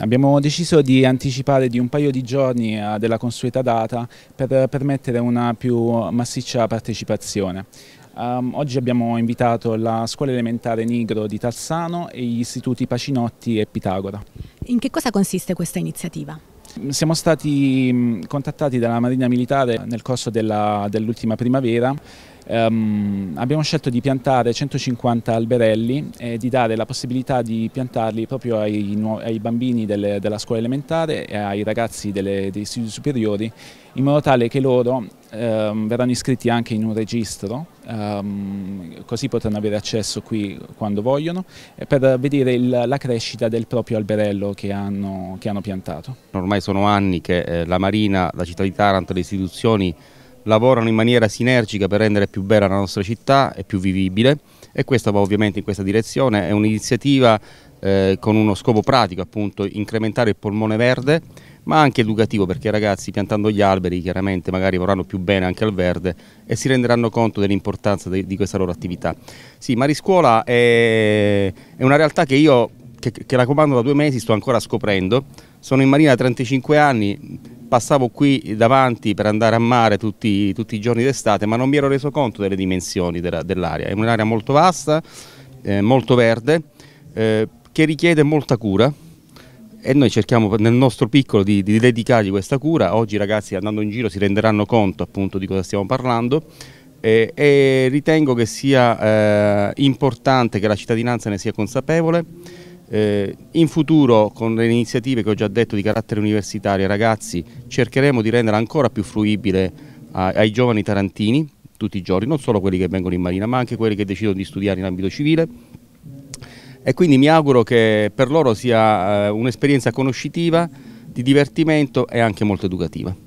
Abbiamo deciso di anticipare di un paio di giorni eh, della consueta data per permettere una più massiccia partecipazione. Um, oggi abbiamo invitato la scuola elementare Nigro di Tassano e gli istituti Pacinotti e Pitagora. In che cosa consiste questa iniziativa? Siamo stati contattati dalla Marina Militare nel corso dell'ultima dell primavera Um, abbiamo scelto di piantare 150 alberelli e di dare la possibilità di piantarli proprio ai, ai bambini delle, della scuola elementare e ai ragazzi delle, degli studi superiori in modo tale che loro um, verranno iscritti anche in un registro um, così potranno avere accesso qui quando vogliono per vedere il, la crescita del proprio alberello che hanno, che hanno piantato. Ormai sono anni che eh, la Marina, la città di Taranto, le istituzioni lavorano in maniera sinergica per rendere più bella la nostra città e più vivibile e questo va ovviamente in questa direzione, è un'iniziativa eh, con uno scopo pratico appunto incrementare il polmone verde ma anche educativo perché i ragazzi piantando gli alberi chiaramente magari vorranno più bene anche al verde e si renderanno conto dell'importanza di, di questa loro attività. Sì, Mariscuola è, è una realtà che io che, che la comando da due mesi sto ancora scoprendo, sono in marina da 35 anni, passavo qui davanti per andare a mare tutti, tutti i giorni d'estate, ma non mi ero reso conto delle dimensioni dell'area. È un'area molto vasta, eh, molto verde, eh, che richiede molta cura e noi cerchiamo nel nostro piccolo di, di dedicargli questa cura. Oggi i ragazzi andando in giro si renderanno conto appunto di cosa stiamo parlando. E, e ritengo che sia eh, importante che la cittadinanza ne sia consapevole eh, in futuro con le iniziative che ho già detto di carattere universitario ai ragazzi cercheremo di rendere ancora più fruibile a, ai giovani tarantini tutti i giorni, non solo quelli che vengono in marina ma anche quelli che decidono di studiare in ambito civile e quindi mi auguro che per loro sia eh, un'esperienza conoscitiva, di divertimento e anche molto educativa.